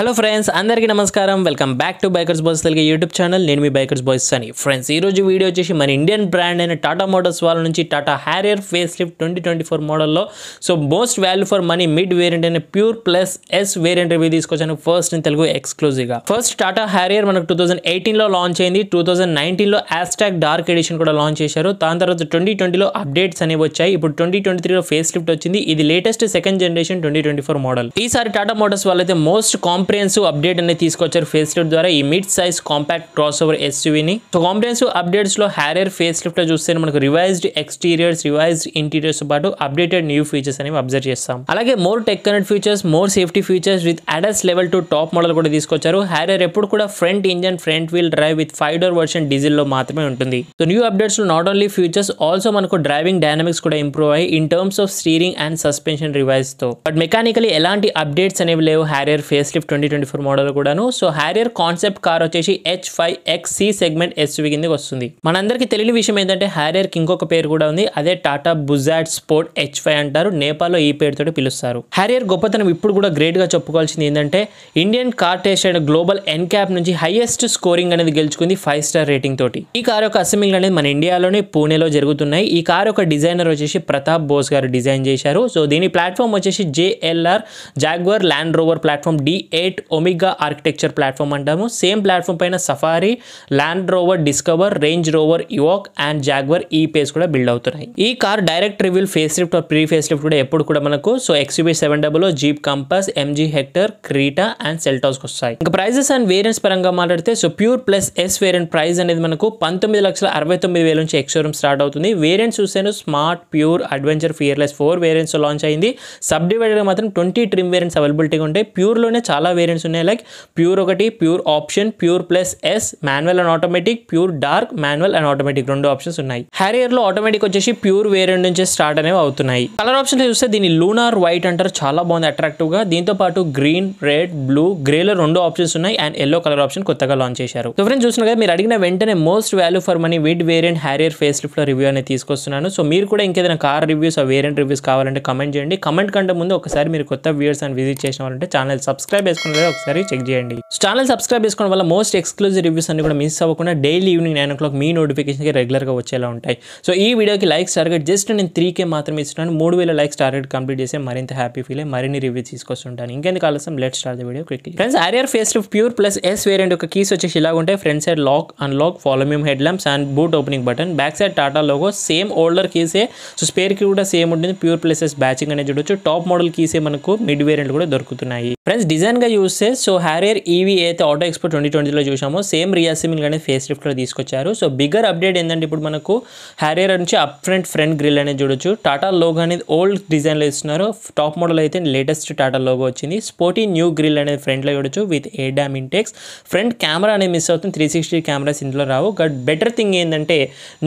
Hello friends అందరికీ నమస్కారం welcome back to bikers boys Telugu YouTube channel నేను మీ బైకర్స్ బాయ్స్ అని ఫ్రెండ్స్ ఈరోజు వీడియో వచ్చేసి మన ఇండియన్ బ్రాండ్ అయిన టాటా మోటార్స్ వాళ్ళ నుంచి Tata Harrier facelift twenty twenty four మోడల్లో so most value for money mid variant అయిన pure plus S variant review తీసుకొచ్చాను ఫస్ట్ ఇన్ తెలుగు ఎక్స్క్లూజివ్గా ఫస్ట్ టాటా హ్యారియర్ మనకు టూ థౌసండ్ ఎయిటీన్లో లాంచ్ అయింది టూ థౌసండ్ నైన్టీన్లో ఆస్టాక్ డార్క్ ఎడిషన్ కూడా లాంచ్ చేశారు దాని తర్వాత ట్వంటీ ట్వంటీలో అప్డేట్స్ అనేవి వచ్చాయి ఇప్పుడు ట్వంటీ ట్వంటీ త్రీలో ఫేస్ లిఫ్ట్ వచ్చింది ఇది latest second generation twenty twenty four model ఈసారి టాటా మోటార్స్ వాళ్ళైతే మోస్ట్ కాంప్ కాంప్రిహెన్సివ్ అప్డేట్ అనేది తీసుకొచ్చారు ఫేస్ లిఫ్ట్ ద్వారా ఈ mid size compact crossover ఎస్యూవీని సో కాంప్రిహెన్సివ్ లో హ్యారియర్ ఫేస్ లిఫ్ట్ చూస్తే మనకు రివైజ్డ్ ఎక్స్టీరియర్స్ రివైజ్డ్ ఇంటీరియర్స్ పాటు అప్డేటెడ్ న్యూ ఫీచర్స్ అనేవి అబ్జర్వ్ చేస్తాం అలాగే more tech connect features more safety features with ADAS level two top model కూడా తీసుకొచ్చారు హ్యారియర్ ఎప్పుడు కూడా front engine front wheel drive with five door version diesel లో మాత్రమే ఉంటుంది సో న్యూ లో నాట్ ఓన్లీ ఫీచర్స్ ఆల్సో మనకు డ్రైవింగ్ డైనమిక్స్ కూడా ఇంప్రూవ్ అయ్యి in terms of steering and suspension revise తో బట్ మెకానికలీ ఎలాంటి అప్డేట్స్ అనేవి లేవు Harrier facelift twenty twenty four model కూడాను సో హ్యారియర్ కాన్సెప్ట్ కార్ వచ్చేసి H five X C segment వి కిందకి వస్తుంది మనందరికీ తెలియని విషయం ఏంటంటే హ్యారియర్ కి ఇంకొక పేరు కూడా ఉంది అదే Tata Buzzard sport H five అంటారు నేపాల్లో ఈ పేరుతో పిలుస్తారు హ్యారియర్ గొప్పతనం ఇప్పుడు కూడా గ్రేట్ గా చెప్పుకోవాల్సింది ఏంటంటే Indian car test global NCAP నుంచి హైయెస్ట్ స్కోరింగ్ అనేది గెలుచుకుంది ఫైవ్ స్టార్ రేటింగ్ తోటి ఈ కార్ యొక్క అసెంబ్లీ అనేది మన ఇండియాలోనే పూణేలో జరుగుతున్నాయి ఈ కార్ యొక్క డిజైనర్ వచ్చేసి ప్రతాప్ బోస్ గారు డిజైన్ చేశారు సో దీని ప్లాట్ఫామ్ వచ్చేసి JLR Jaguar Land Rover platform DA eight omega architecture platform అంటాము సేమ్ ప్లాట్ఫామ్ పైన Safari Land Rover discover Range Rover Evoque and Jaguar E Pace కూడా బిల్డ్ అవుతున్నాయి ఈ car direct rivals facelift pre facelift కూడా ఎప్పుడు కూడా మనకు so XUV seven double Jeep Compass MG Hector Creta and సెల్టాస్కి వస్తాయి ఇంకా ప్రైజెస్ అండ్ వేరియంట్స్ పరంగా మాట్లాడితే so pure plus S variant price అనేది మనకు పంతొమ్మిది లక్షల అరవై తొమ్మిది వేల నుంచి ఎక్స్షోరూమ్ స్టార్ట్ అవుతుంది వేరియంట్స్ చూస్తేను smart pure adventure fearless four variants launch అయింది సబ్ డివైడర్ మాత్రం ట్వంటీ ట్రిమ్ వేరియంట్స్ అవైలబిలిటీగా ఉంటాయి ప్యూర్లోనే చాలా చాలా వేరియంట్స్ ఉన్నాయి లైక్ ప్యూర్ ఒకటి pure option pure plus S manual and automatic pure dark manual and automatic రెండు ఆప్షన్స్ ఉన్నాయి హ్యారియర్లో ఆటోమేటిక్ వచ్చేసి ప్యూర్ వేరియంట్ నుంచి స్టార్ట్ అనేవి అవుతున్నాయి కలర్ ఆప్షన్స్ చూస్తే దీన్ని లూనార్ వైట్ అంటారు చాలా బాగుంది అట్రాక్టివ్గా దీంతో పాటు గ్రీన్ రెడ్ బ్లూ గ్రేలో రెండు ఆప్షన్స్ ఉన్నాయి అండ్ ఎల్లో కలర్ ఆప్షన్ కొత్తగా లాంచ్ చేశారు సో ఫ్రెండ్స్ చూసిన కదా మీరు అడిగిన వెంటనే most value for money mid variant Harrier face లిఫ్ట్లో రివ్యూ అనేది తీసుకొస్తున్నాను సో మీరు కూడా ఇంకేదైనా కార్ రివ్యూస్ ఆ వేరియంట్ రివ్యూస్ కావాలంటే కమెంట్ చేయండి కమెంట్ కంటే ముందు ఒకసారి మీరు కొత్త వ్యూయర్స్ అని విజిట్ చేసిన వాళ్ళంటే ఛానల్ సబ్స్క్రైబ్ చేసుకోండి పెట్టుకున్నారో ఒకసారి చెక్ చేయండి ఛానల్ సబ్స్క్రైబ్ చేసుకోవడం వల్ల మోస్ట్ ఎక్స్క్లూజివ్ రివ్యూస్ అన్ని కూడా మిస్ అవ్వకుండా daily evening nine o'clock మీ నోటిఫికేషన్కి రెగ్యులర్గా వచ్చేలా ఉంటాయి సో ఈ వీడియోకి లైక్స్ టార్గెట్ జస్ట్ నేను త్రీ కే మాత్రమే ఇస్తున్నాను మూడు వేల లైక్స్ టార్గెట్ కంప్లీట్ చేసి మరింత హ్యాపీ ఫీల్ అయ్యి మరిన్ని రివ్యూ తీసుకొస్తుంటాను ఇంకెందుకు ఆలస్యం let start the video quick friends Harrier face pure plus S variant ఒక కీస్ వచ్చేసి ఇలా ఉంటాయి front side lock unlock follow me head lamps and boot opening button back side Tata logo same older కీసే సో స్పేర్ కి కూడా same ఉంటుంది pure yes బ్యాచింగ్ అనేది చూడొచ్చు టాప్ మోడల్ కీసే మనకు మిడ్ వేరియంట్ కూడా దొరుకుతున్నాయి ఫ్రెండ్స్ డిజైన్గా యూస్ చేసి సో హ్యారియర్ ఈవీ అయితే ఆటో ఎక్స్పో ట్వంటీ ట్వంటీలో చూసామో సేమ్ రియాసిమిల్ అనేది ఫేస్ లిఫ్ట్లో తీసుకొచ్చారు సో బిగ్గర్ అప్డేట్ ఏంటంటే ఇప్పుడు మనకు హ్యారియర్ నుంచి అప్ ఫ్రంట్ ఫ్రంట్ గ్రిల్ అనేది చూడొచ్చు టాటా లోగో అనేది ఓల్డ్ డిజైన్లో ఇస్తున్నారు టాప్ మోడల్ అయితే లేటెస్ట్ టాటా లోగో వచ్చింది స్పోర్టీ న్యూ గ్రిల్ అనేది ఫ్రంట్లో చూడొచ్చు with a dam intakes front camera అనేది మిస్ అవుతుంది త్రీ సిక్స్టీ కెమెరాస్ ఇందులో రావు బట్ బెటర్ థింగ్ ఏంటంటే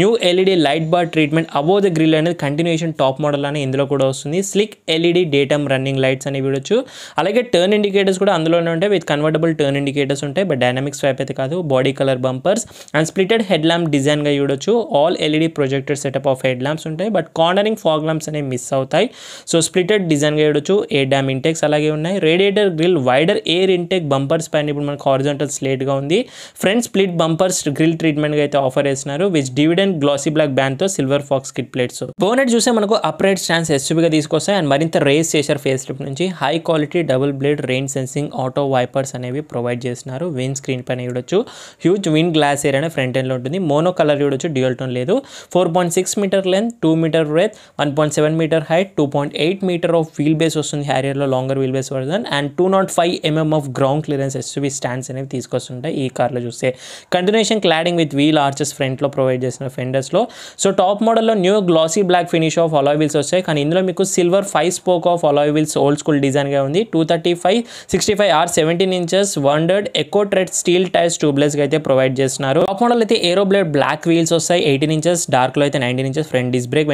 new LED light bar treatment above the grille అనేది కంటిన్యూషన్ టాప్ మోడల్ అనేది ఇందులో కూడా వస్తుంది sleek LED daytime running lights అనేవి చూడొచ్చు అలాగే టర్న్ ఇండికేటర్స్ కూడా అందులోనే ఉంటాయి విత్ కన్వర్టబుల్ టర్న్ ఇండికేటర్స్ ఉంటాయి బట్ డైనమిక్ స్వైప్ అయితే కాదు body colour bumpers and splitted head lamp డిజైన్గా చూడొచ్చు all LED projector setup of head lamps ఉంటాయి బట్ కార్నరింగ్ ఫాగ్ ల్యాంప్స్ అనేవి మిస్ అవుతాయి సో స్ప్లిటెడ్ డిజైన్గా చూడొచ్చు ఏ డ్యామ్ ఇంటెక్స్ అలాగే ఉన్నాయి radiator grille wider air intake bumpers పైన ఇప్పుడు మనకు హారిజాంటల్ స్లేట్గా ఉంది ఫ్రంట్ స్ప్లిట్ బంపర్స్ గ్రిల్ ట్రీట్మెంట్గా అయితే ఆఫర్ చేస్తున్నారు విత్ డివిడెండ్ గ్లాసీ బ్లాక్ బ్యాన్తో silver faux skid plates bonnet చూస్తే మనకు అప్రైట్ స్టాండ్స్ ఎస్యూబీగా తీసుకొస్తాయి అండ్ మరింత రేస్ చేశారు ఫేస్ లిఫ్ట్ నుంచి high quality double blade rain sensing closing auto wipers అనేవి ప్రొవైడ్ చేస్తున్నారు విండ్ స్క్రీన్ పైన చూడొచ్చు huge wind glass area front front ఎండ్లో ఉంటుంది మోనో కలర్ చూడొచ్చు డ్యూయల్ టోన్ లేదు four point six metre length two metre breadth one point seven metre height two point eight metre of wheelbase వస్తుంది హ్యారియర్లో longer wheelbase version and two nought five MM of ground clearance SUV stands అనేవి తీసుకొస్తుంటాయి ఈ కార్లో చూస్తే continuation cladding with wheel arches ఫ్రంట్లో provide చేసిన ఫెండర్స్లో సో టాప్ మోడల్లో new glossy black finish of alloy wheels వస్తాయి కానీ ఇందులో మీకు silver five spoke of alloy wheels old school డిజైన్గా ఉంది two thirty five sixty sixty five R seventeen inches wondered eco tread steel tyres tubeless అయితే provide చేస్తున్నారు top model అయితే aero blade black wheels వస్తాయి ఎయిటీన్ ఇంచెస్ డార్క్ లో అయితే nineteen inches front disc brake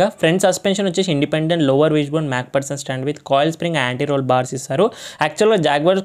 గా front suspension వచ్చేసి independent lower wishbone McPherson stand with coil spring anti roll bars ఇస్తారు యాక్చువల్గా జాగ్వర్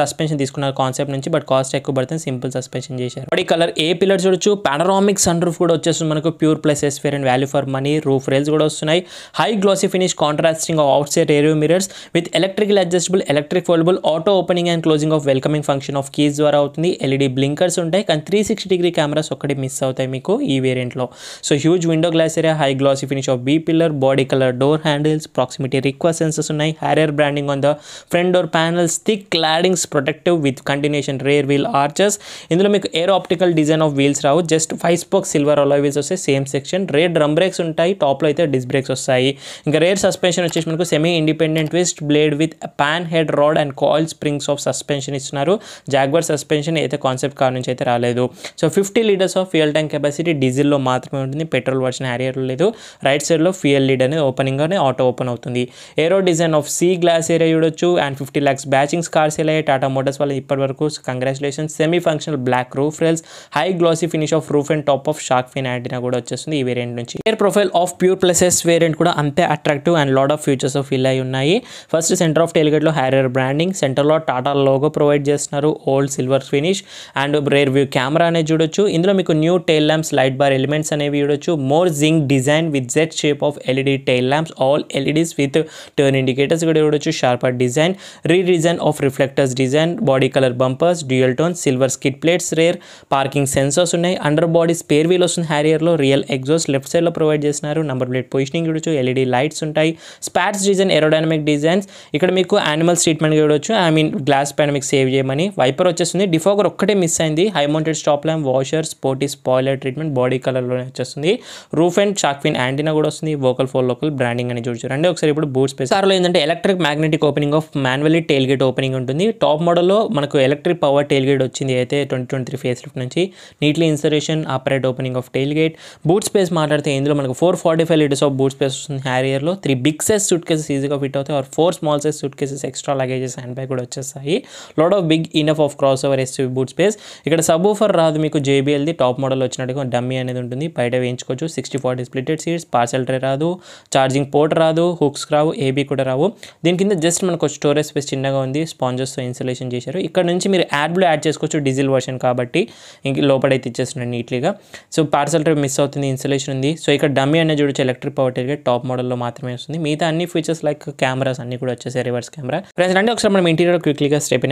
సస్పెన్షన్ తీసుకున్నారు concept నుంచి బట్ కాస్ట్ ఎక్కువ పడుతుంది సింపుల్ సస్పెన్షన్ చేశారు బట్ ఈ కలర్ ఏ పిల్లర్ చూడొచ్చు పానరామిక్ సన్ రూఫ్ కూడా వచ్చేస్తుంది మనకు pure plus fair and value for money roof rails కూడా వస్తున్నాయి high glossy finish contrasting of side రేరియో mirrors with electrical adjustable electric foldable auto opening and closing of welcoming function of keys ద్వారా అవుతుంది LED blinkers e ఉంటాయి కానీ three sixty degree cameras ఒక్కటి miss అవుతాయి మీకు ఈ వేరియంట్లో so huge window glass area high glossy finish of B pillar body colour door handles proximity request sensors ఉన్నాయి Harrier branding on the front door panels thick claddings protective with continuation rear wheel arches ఇందులో మీకు air optical design of wheels రావు just five spoke silver alloy wheels వస్తే same section rear drum brakes ఉంటాయి టాప్లో అయితే డిస్ breaks వస్తాయి ఇంకా rare suspension వచ్చేసి మనకు semi independent twist blade with pan head rod and coil springs of suspension ఇస్తున్నారు జాగ్వర్ సస్పెన్షన్ అయితే కాన్సెప్ట్ కార్ నుంచి అయితే రాలేదు so fifty litres of fuel tank capacity డీజిల్లో మాత్రమే ఉంటుంది పెట్రోల్ వర్షన్ హ్యారియర్ లేదు రైట్ సైడ్లో ఫ్యూయల్ లీడ్ అనేది ఓపెనింగ్గానే ఆటో ఓపెన్ అవుతుంది aero design of C glass area చూడొచ్చు and fifty lakhs batchings cars ఎలా టాటా మోటార్స్ వాళ్ళు ఇప్పటివరకు congratulation semi functional black roof rails high glossy finish of roof and top of shark fin antenna కూడా వచ్చేస్తుంది ఈ వేరియంట్ నుంచి air profile of pure plus S variant కూడా అంతే attractive and load of features of fill అయి ఉన్నాయి ఫస్ట్ సెంటర్ ఆఫ్ టెలిగేట్లో హ్యారియర్ బ్రాండింగ్ సెంటర్లో టాటా లోగో ప్రొవైడ్ చేస్తున్నారు old silver finish and rear view camera అనేది చూడొచ్చు ఇందులో మీకు new tail lamps light bar elements అనేవి చూడొచ్చు more zing design with Z shape of LED tail lamps all LEDs with turn indicators కూడా చూడొచ్చు sharper design redesign of reflectors design body colour bumpers dual tone silver skid plates rear parking sensors ఉన్నాయి under body spare wheel వస్తుంది హ్యారియర్లో rear exhaust left సైడ్లో provide చేస్తున్నారు number plate positioning చూడొచ్చు LED lights e ఉంటాయి spots design aerodynamic designs ఇక్కడ మీకు animals treatment చూడొచ్చు చేయొచ్చు ఐ మీన్ గ్లాస్ పైన మీకు సేవ్ చేయమని వైపర్ వచ్చేస్తుంది డిఫోగర్ ఒక్కటే మిస్ అయింది high mounted stop lamp washer sporty spoiler treatment body కలర్లోనే వచ్చేస్తుంది రూఫ్ అండ్ చాక్విన్ యాంటీనా కూడా వస్తుంది వోకల్ ఫోర్ లోకల్ బ్రాండింగ్ అని చూడొచ్చు అండి ఒకసారి ఇప్పుడు బూట్స్ స్పేస్ కార్లో ఏంటంటే electric magnetic opening of manually tailgate opening ఉంటుంది టాప్ మోడల్లో మనకు ఎలక్ట్రిక్ పవర్ టైల్ గేట్ వచ్చింది అయితే twenty twenty three face lift నుంచి neatly insulation operate opening of tailgate boot space మాట్లాడితే ఇందులో మనకు four forty five litres of boot space వస్తుంది హ్యారియర్లో three big size suitcases ఈజీగా ఫిట్ అవుతాయి or four small size suitcases extra luggages and డెబ్బై కూడా వచ్చేస్తాయి lot of big enough of crossover SUV boot space ఇక్కడ subwoofer రాదు మీకు జేబీఎల్ది టాప్ మోడల్ వచ్చినట్టుగా డమ్మీ అనేది ఉంటుంది బయట వేయించుకోవచ్చు sixty forty splitted seats parcel tray రాదు ఛార్జింగ్ పోర్ట్ రాదు హుక్స్ రావు ఏబీ కూడా రావు దీని కింద జస్ట్ మనకు స్టోరేజ్ స్పేస్ చిన్నగా ఉంది స్పాంజెస్తో ఇన్సులేషన్ చేశారు ఇక్కడ నుంచి మీరు బ్లూ యాడ్ చేసుకోవచ్చు డీజిల్ వర్షన్ కాబట్టి ఇంక లోపడైతే ఇచ్చేస్తున్నాడు నీట్లీగా సో పార్సల్ ట్రే మిస్ అవుతుంది ఇన్సులేషన్ ఉంది సో ఇక్కడ డమ్మీ అనేది చూడొచ్చు ఎలక్ట్రిక్ పవర్ టైర్గా టాప్ మోడల్లో మాత్రమే వస్తుంది మిగతా అన్ని ఫీచర్స్ లైక్ కెమెరాస్ అన్ని కూడా వచ్చేసాయి రివర్స్ కెమెరా ఫ్రెండ్స్ అంటే ఒకసారి మనం interior quickly step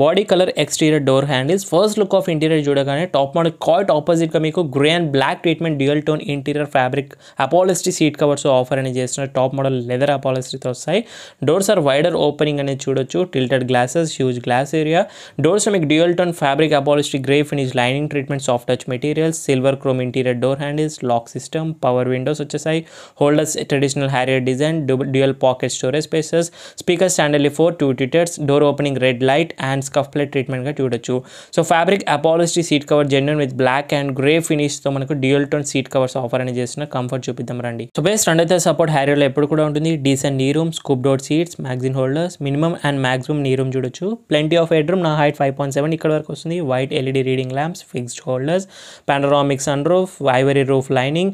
body colour exterior door handle first look of interior चूड़ाने top model quite opposite grey and black treatment dual tone interior fabric upholstery seat covers offer top model leather upholstery तो doors are wider opening अने चूड़ी tilted glass huge glass area doors dual tone fabric upholstery grey finish lining treatment soft touch material silver chrome interior door handles lock system power windows Y holders traditional Harrier design dual pocket storage spaces speaker स्टाडर्ली four two tweeters door opening red light and scuff plate ట్రీట్మెంట్గా చూడొచ్చు so fabric upholstery seat cover genuine with black and grey ఫినిష్తో మనకు dual tone seat covers offer అని చేస్తున్న comfort చూపిద్దాం రండి so base రెండైతే సపోర్ట్ హ్యారియర్లో ఎప్పుడు కూడా ఉంటుంది decent knee room scoop door seats magazine holders minimum and maximum knee room చూడొచ్చు ప్లెంటీ ఆఫ్ హెడ్ రూమ్ నా హైట్ ఫైవ్ పాయింట్ సెవెన్ ఇక్కడ వరకు వస్తుంది white LED reading lamps fixed holders panoramic sunroof ivory roof lining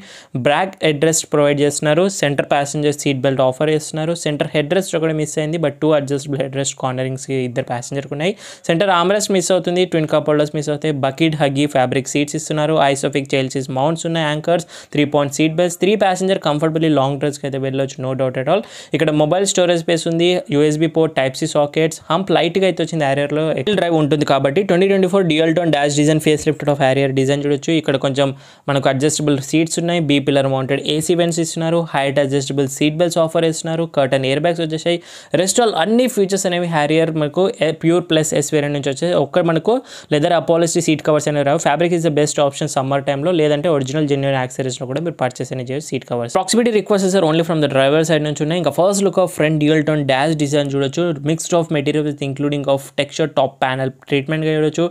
బ్రాక్ అడ్రస్ provide చేస్తున్నారు centre passenger seat belt offer చేస్తున్నారు centre head rest ఒకటి మిస్ అయింది but two adjustable head rest corner cornerings ఇద్దరు ప్యాసింజర్కి ఉన్నాయి సెంటర్ ఆమ్రెస్ట్ మిస్ అవుతుంది ట్విన్ కప్ హోల్డర్స్ మిస్ అవుతాయి బకెట్ హగ్గి ఫ్యాబ్రిక్ సీట్స్ ఇస్తున్నారు ఐసోఫిక్ చైల్సీస్ మౌంట్స్ ఉన్నాయి anchors three point seat bells three passenger comfortably long డ్రైవ్స్కి అయితే వెళ్ళొచ్చు నో డౌట్ అట్ ఆల్ ఇక్కడ మొబైల్ స్టోరేజ్ స్పేస్ ఉంది USB port type C sockets hump లైట్గా అయితే వచ్చింది హ్యారియర్లో ఎల్ డ్రైవ్ ఉంటుంది కాబట్టి twenty twenty four dual tone dash design face lift of Harrier design చూడొచ్చు ఇక్కడ కొంచెం మనకు అడ్జస్టబుల్ సీట్స్ ఉన్నాయి B pillar mounted AC vents ఇస్తున్నారు height adjustable seat belts offer ఇస్తున్నారు కర్టన్ ఎయిర్ బ్యాగ్స్ వచ్చేసాయి రెస్టాల్ అన్ని ఫీచర్స్ అనేవి హ్యారియర్ క్యారియర్ మనకు ప్యూర్ ప్లస్ ఎస్ వేరియంట్ నుంచి వచ్చేసి ఒక్క మనకు లెదర్ అపాలసీ సీట్ కవర్స్ అనేవి రావు fabric is the best option summer టైంలో లేదంటే ఒరిజినల్ జెన్యున్ యాక్సరీస్లో కూడా మీరు పర్చేస్ అనే చేయొచ్చు seat covers proximity request sensor only from the driver side నుంచి ఉన్నాయి ఇంకా first look of front dual tone dash design చూడొచ్చు mixed of materials including of texture top panel ట్రీట్మెంట్గా చూడొచ్చు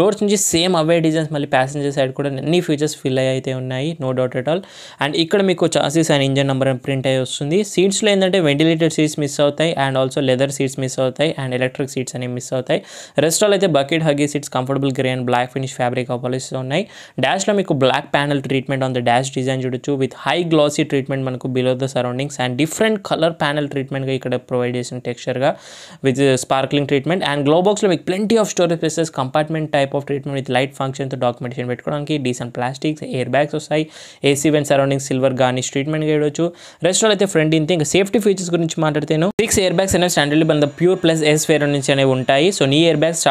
డోర్స్ నుంచి సేమ్ అవే డిజైన్స్ మళ్ళీ ప్యాసింజర్ సైడ్ కూడా అన్ని ఫీచర్స్ ఫిల్ అయితే ఉన్నాయి no doubt at all and ఇక్కడ మీకు chassis and engine number print అయ్యి వస్తుంది సీట్స్లో ఏంటంటే వెంటిలేటెడ్ సీట్స్ మిస్ అవుతాయి and also leather seats miss అవుతాయి ఉంటాయి అండ్ ఎలక్ట్రిక్ సీట్స్ అనేవి మిస్ అవుతాయి రెస్టాల్ అయితే bucket huggy seats comfortable grey and black finish fabric అవలిస్తూ ఉన్నాయి డాష్లో మీకు black panel treatment on the dash design చూడొచ్చు విత్ హై గ్లాసీ ట్రీట్మెంట్ మనకు below the surroundings and different colour panel ట్రీట్మెంట్గా ఇక్కడ ప్రొవైడ్ చేసిన టెక్స్చర్గా విత్ స్పార్క్లింగ్ ట్రీట్మెంట్ అండ్ గ్లోబాక్స్లో మీకు plenty of storage places compartment type of treatment with light ఫంక్షన్తో documentation పెట్టుకోవడానికి డీసెంట్ ప్లాస్టిక్స్ ఎయిర్ బ్యాగ్స్ వస్తాయి AC vent surrounding silver garnish treatment చేయవచ్చు రెస్టారెంట్ అయితే ఫ్రంట్ ఇంత ఇంకా సేఫ్టీ ఫీచర్స్ గురించి మాట్లాడితేను సిక్స్ ఎయిర్ బ్యాగ్స్ అనేవి స్టాండర్డ్ బంద ప్యూర్ ప్లస్ ఎస్ ఎస్ ఫేర్ నుంచి అనేవి ఉంటాయి సో నీ ఇయర్ బ్యాగ్స్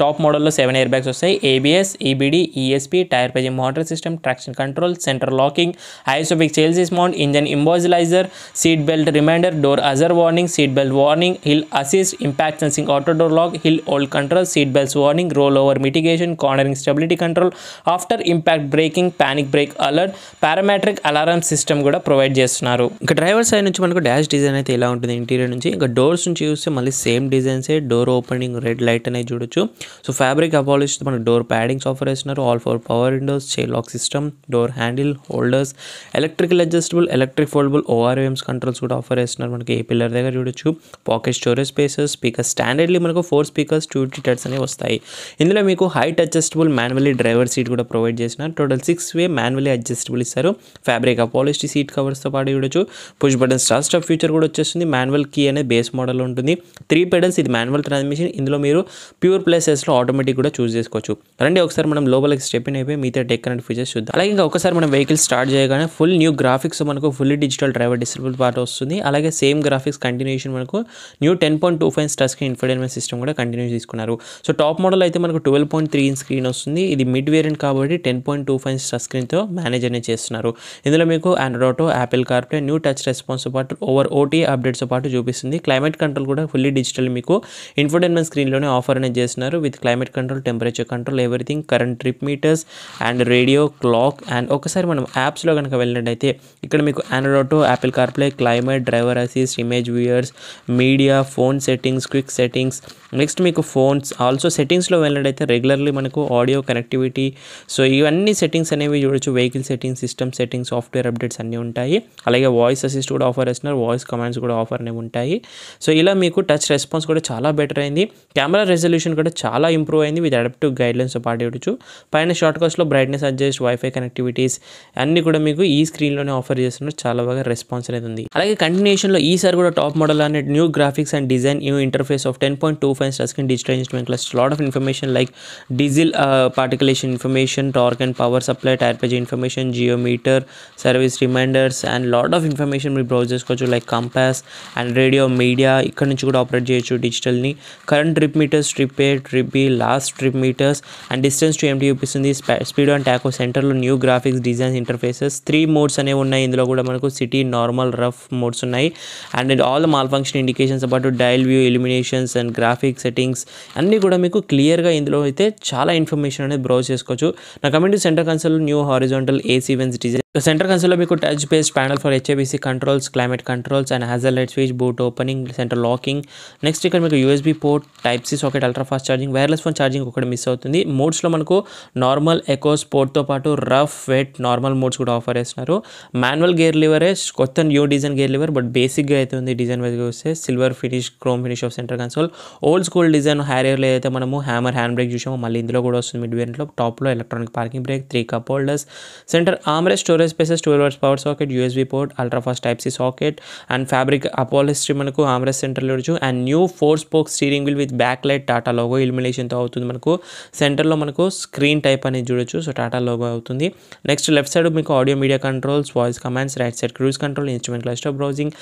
టాప్ మోడల్లో సెవెన్ ఇయర్ బ్యాగ్స్ వస్తాయి ABS EBD ESP tyre paging motor system traction control centre locking ISOFIX చేల్సిస్ mount engine immobiliser seat belt reminder door ajar warning seat belt warning hill assist impact sensing auto door lock hill hold control seat belts warning roll over mitigation cornering stability control after impact braking panic brake alert perimetric alarm system కూడా provide చేస్తున్నారు ఇంకా driver side నుంచి మనకు dash design అయితే ఇలా ఉంటుంది interior నుంచి ఇంకా డోర్స్ నుంచి చూస్తే మళ్ళీ సేమ్ డిజైన్ డిజైన్సే డోర్ ఓపెనింగ్ రెడ్ లైట్ అనేది చూడొచ్చు సో ఫ్యాబ్రిక్ అపాలిస్ట్ మనకు డోర్ ప్యాడింగ్స్ ఆఫర్ చేస్తున్నారు all four power windows lock system door handle holders electrical adjustable electric foldable ORMs controls కూడా ఆఫర్ చేస్తున్నారు మనకి ఏ పిల్లర్ దగ్గర చూడొచ్చు pocket storage spaces speaker standardly మనకు ఫోర్ స్పీకర్స్ టూ టీటర్స్ అనేవి వస్తాయి ఇందులో మీకు height adjustable manually driver seat కూడా ప్రొవైడ్ చేసినారు total six way manually adjustable ఇస్తారు ఫ్యాబ్రిక్ అపాలిస్ట్ సీట్ కవర్స్తో పాటు చూడొచ్చు push button start stop future కూడా వచ్చేస్తుంది మాన్యువల్ కీ అనే బేస్ మోడల్ ఉంటుంది త్రీ పెడల్ ఫ్రెండ్స్ ఇది మాన్యువల్ ట్రాన్స్మిషన్ ఇందులో మీరు ప్యూర్ ప్లేసెస్లో ఆటోమేటిక్ కూడా చూస్ చేసుకోవచ్చు రండి ఒకసారి మనం లోపలికి స్టెప్ అయిపోయి మిగతా టెక్ కనెక్ట్ ఫీచర్స్ చూద్దాం అలాగే ఇంకా ఒకసారి మనం వెహికల్ స్టార్ట్ చేయగానే ఫుల్ న్యూ గ్రాఫిక్స్ మనకు full digital driver display part వస్తుంది అలాగే సేమ్ గ్రాఫిక్స్ కంటిన్యూషన్ మనకు new ten point two five touch screen infotainment system కూడా కంటిన్యూ తీసుకున్నారు సో టాప్ మోడల్ అయితే మనకు ట్వెల్వ్ పాయింట్ త్రీ స్క్రీన్ వస్తుంది ఇది మిడ్ వేరియంట్ కాబట్టి ten point two five touch స్క్రీన్తో మేనేజ్ అనేది చేస్తున్నారు ఇందులో మీకు Android Auto Apple CarPlay new touch response పాటు ఓవర్ ఓటీ అప్డేట్స్తో పాటు చూపిస్తుంది క్లైమేట్ కంట్రోల్ కూడా ఫుల్లీ డిజిటల్ మీకు ఇన్ఫోటైన్మెంట్ స్క్రీన్లోనే ఆఫర్ అనేది చేస్తున్నారు with climate control temperature control everything current trip meters and radio clock and ఒకసారి మనం యాప్స్లో కనుక వెళ్ళినట్టయితే ఇక్కడ మీకు Android Apple CarPlay climate driver assist image viewers media phone settings quick settings next మీకు ఫోన్స్ ఆల్సో సెట్టింగ్స్లో వెళ్ళినట్టయితే రెగ్యులర్లీ మనకు ఆడియో కనెక్టివిటీ సో ఇవన్నీ సెట్టింగ్స్ అనేవి చూడొచ్చు vehicle settings system settings software updates అన్నీ ఉంటాయి అలాగే వాయిస్ అసిస్ట్ కూడా ఆఫర్ చేస్తున్నారు వాయిస్ కమాండ్స్ కూడా ఆఫర్ అనేవి ఉంటాయి సో ఇలా మీకు టచ్ రెస్పాన్స్ కూడా చాలా బెటర్ అయింది కెమెరా రెజల్యూషన్ కూడా చాలా ఇంప్రూవ్ అయింది విత్ అడాప్టివ్ గైడ్లైన్స్ పాటు ఇవ్వచ్చు పైన షార్ట్ కాస్ట్లో బ్రైట్నెస్ అడ్జస్ట్ వైఫై కనెక్టివిటీస్ అన్నీ కూడా మీకు ఈ స్క్రీన్లోనే ఆఫర్ చేస్తున్నారు చాలా బాగా రెస్పాన్స్ అనేది ఉంది అలాగే కంటిన్యూషన్లో ఈసారి కూడా టాప్ మోడల్ అనే new graphics and design new interface of ten point two five screen digital instrument plus lot of information like diesel particulation information torque and power supply tyre page information geometer service reminders and lot of information మీరు browse చేసుకోవచ్చు like compass and radio media ఇక్కడ నుంచి కూడా operate చేయొచ్చు డిజిటల్ని current trip meters trip A trip B last trip meters and distance to empty చూపిస్తుంది speed and tacho సెంటర్లో new graphics designs interfaces three modes అనేవి ఉన్నాయి ఇందులో కూడా మనకు సిటీ నార్మల్ రఫ్ మోడ్స్ ఉన్నాయి and all malfunction indications about dial view eliminations and graphic settings అన్నీ కూడా మీకు క్లియర్గా ఇందులో అయితే చాలా ఇన్ఫర్మేషన్ అనేది బ్రౌజ్ చేసుకోవచ్చు నా command centre console new horizontal AC vents design The center console will be touch-based panel for HABC controls, climate controls and hazard light switch, boot opening, center locking. Next ఇక్కడ మీకు USB port, Type-C socket, ultra fast charging, wireless phone charging ఒకటి miss అవుతుంది మోడ్స్లో మనకు normal eco స్పోర్ట్తో పాటు rough wet normal modes కూడా offer చేస్తున్నారు మాన్యువల్ గేర్ లివరే కొత్త new design gear lever but బేసిక్గా అయితే ఉంది డిజైన్ వైజ్గా వస్తే silver finish chrome finish of centre console old school design హ్యారియర్లో అయితే మనము హ్యామర్ హ్యాండ్ బ్రేక్ చూసాము మళ్ళీ ఇందులో కూడా వస్తుంది మిడ్ వేరియంట్లో టాప్లో electronic parking brake three cup holders centre ఆమ్రే storage storage spaces twelve volts power socket USB port ultra fast type C socket and fabric upholstery మనకు ఆమ్రెస్ సెంటర్లో ఇవ్వచ్చు and new four spoke steering wheel with back light Tata logo ఇల్మినేషన్తో అవుతుంది మనకు సెంటర్లో మనకు screen type అనేది చూడొచ్చు సో టాటా లోగో అవుతుంది నెక్స్ట్ లెఫ్ట్ సైడ్ మీకు audio media controls voice commands right side cruise control instrument cluster browsing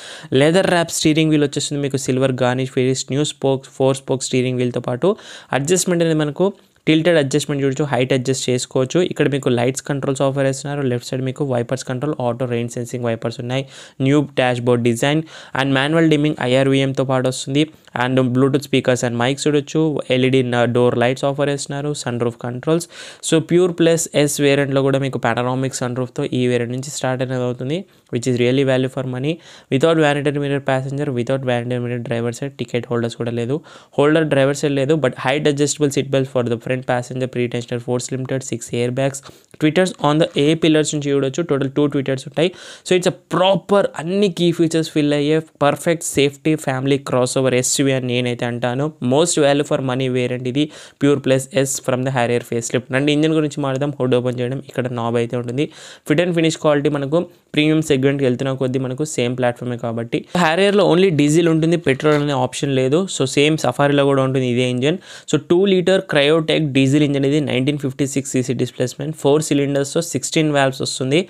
leather wrap steering wheel వచ్చేస్తుంది మీకు silver garnish finish new spoke four spoke steering వీల్తో పాటు adjustment అనేది మనకు టిల్టెడ్ అడ్జస్ట్మెంట్ చూడొచ్చు height adjust చేసుకోవచ్చు ఇక్కడ మీకు లైట్స్ కంట్రోల్స్ ఆఫర్ చేస్తున్నారు లెఫ్ట్ సైడ్ మీకు wipers control auto rain sensing wipers ఉన్నాయి new dashboard design and manual dimming ఐఆర్వీఎంతో పాటు వస్తుంది and Bluetooth speakers and mics చూడొచ్చు ఎల్ఈడి డోర్ లైట్స్ ఆఫర్ చేస్తున్నారు sunroof controls so pure plus S వేరియంట్లో కూడా మీకు పానరామిక్ సన్ రూఫ్తో ఈ వేరియంట్ నుంచి స్టార్ట్ అనేది అవుతుంది which is really value for money without vanity meter passenger without vanity meter driver seat ticket holders కూడా లేదు హోల్డర్ డ్రైవర్ సెట్ లేదు but height adjustable seat belt for the front passenger pretensioner force limited six air bags tweeters on the A pillars నుంచి చూడొచ్చు total two tweeters ఉంటాయి so it's a proper అన్ని key features fill అయ్యే perfect safety family crossover SUV అని నేనైతే అంటాను most value for money variant ఇది pure plus S from the Harrier facelift and engine గురించి మాట్లాడదాం hood open చేయడం ఇక్కడ నాబ్ అయితే ఉంటుంది ఫిట్ అండ్ ఫినిష్ క్వాలిటీ మనకు ప్రీమియం సెగ్మెంట్కి వెళ్తున్న కొద్దీ మనకు సేమ్ ప్లాట్ఫామే కాబట్టి హ్యారియర్లో ఓన్లీ డీజిల్ ఉంటుంది పెట్రోల్ అనే ఆప్షన్ లేదు సో సేమ్ సఫారీలో కూడా ఉంటుంది ఇదే engine so two litre Kryotec diesel engine ఇది nineteen fifty six CC displacement four సిలిండర్స్తో సిక్స్టీన్ వ్యాల్స్ వస్తుంది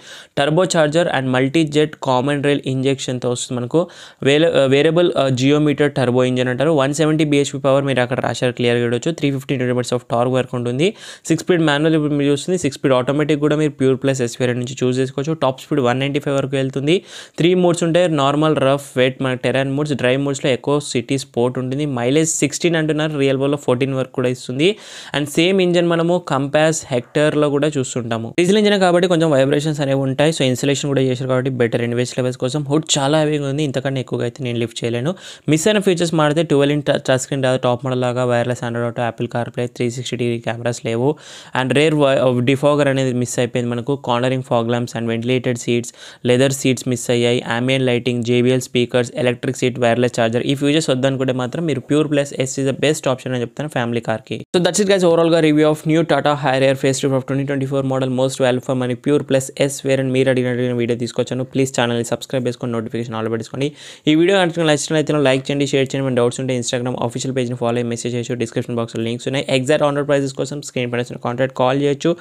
turbocharger and Multijet common rail ఇంజెక్షన్తో వస్తుంది మనకు వేరే వేరియబుల్ జియోమీటర్ టర్బో ఇంజన్ అంటారు వన్ సెవెంటీ బీహెచ్పీ పవర్ మీరు అక్కడ రాశారు క్లియర్గా చూడొచ్చు three fifty hundred of torque work ఉంటుంది సిక్స్ స్పీడ్ మాన్యువల్ మీరు చూస్తుంది సిక్స్ స్పీడ్ ఆటోమేటిక్ కూడా మీరు ప్యూర్ ప్లస్ ఎస్పీరియన్ నుంచి చూస్ చేసుకోవచ్చు top speed one ninety five వరకు వెళ్తుంది త్రీ మోడ్స్ ఉంటాయి నార్మల్ రఫ్ వెట్ మన టెరాన్ మోడ్స్ డ్రై మోడ్స్లో ఎక్కువ సిటీ స్పోర్ట్ ఉంటుంది మైలేజ్ సిక్స్టీన్ అంటున్నారు రియల్ బోల్లో ఫోర్టీన్ వరకు కూడా ఇస్తుంది అండ్ సేమ్ ఇంజన్ మనము కంపాస్ హెక్టర్లో కూడా చూస్తుంటాము డీజిల్ ఇంజన్ కాబట్టి కొంచెం వైబ్రేషన్స్ అనేవి ఉంటాయి సో ఇన్సులేషన్ కూడా చేశారు కాబట్టి బెటర్ ఇన్వేస్ లెవెల్స్ కోసం హుడ్ చాలా హెవీగా ఉంది ఇంతకన్నా ఎక్కువగా అయితే నేను లిఫ్ట్ చేయలేను మిస్ అయిన ఫీచర్స్ మాడితే ట్వెల్వ్ ఇన్ టచ్ స్క్రీన్ రాదు టాప్ మోడల్ లాగా wireless Android Auto Apple CarPlay three sixty degree cameras లేవు అండ్ రేర్ డిఫాగర్ అనేది మిస్ అయిపోయింది మనకు cornering fog lamps and ventilated seats leather leather seats miss అయ్యాయి ఆమియన్ lighting JBL speakers electric seat wireless charger ఈ ఫ్యూచర్స్ వద్దనుకుంటే మాత్రం మీరు pure plus S is the best option అని చెప్తాను ఫ్యామిలీ కార్కి సో దట్స్ ఇట్ గైస్ గా review of new Tata air face two of twenty twenty four model most value for money pure plus S వేర్ and మీరు అడిగిన video తీసుకొచ్చాను please channel subscribe చేసుకొని notification all పెట్టుకోండి ఈ వీడియో నచ్చిన నచ్చిన అయితే లైక్ చేయండి షేర్ చేయండి మన డౌట్స్ ఉంటే ఇన్స్టాగ్రామ్ ఆఫీషియల్ ని ఫాలో మెసేజ్ చేయొచ్చు డిస్క్రిప్షన్ లో లింక్స్ ఉన్నాయి ఎగ్జాక్ట్ ఆర్డర్ ప్రైజెస్ కోసం స్క్రీన్ పడేసి కాంటాక్ట్ కాల్ చేయొచ్చు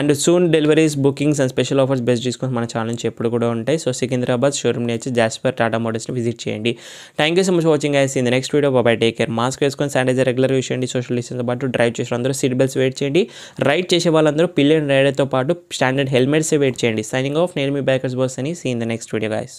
and soon deliveries bookings and special offers best తీసుకొని మన ఛానల్ నుంచి ఎప్పుడు కూడా ఉంటాయి ఉంటాయి సో సికింద్రాబాద్ షోరూమ్ని వచ్చి జాస్పర్ టాటా మోడల్స్ని విజిట్ చేయండి thank you so much watching ice in the next video బాబాయ్ టేక్ కేర్ మాస్క్ వేసుకొని శానిటైజర్ రెగ్యులర్ యూస్ చేయండి సోషల్ డిస్టెన్స్ పాటు డ్రైవ్ చేసిన అందరూ సీట్ బెల్ట్స్ వెయిట్ చేయండి రైడ్ చేసే వాళ్ళందరూ పిల్లన్ రైడర్తో పాటు స్టాండర్డ్ హెల్మెట్స్ వెయిట్ చేయండి సైనింగ్ ఆఫ్ నేను మీ బైకర్స్ బస్ అని in the next video guys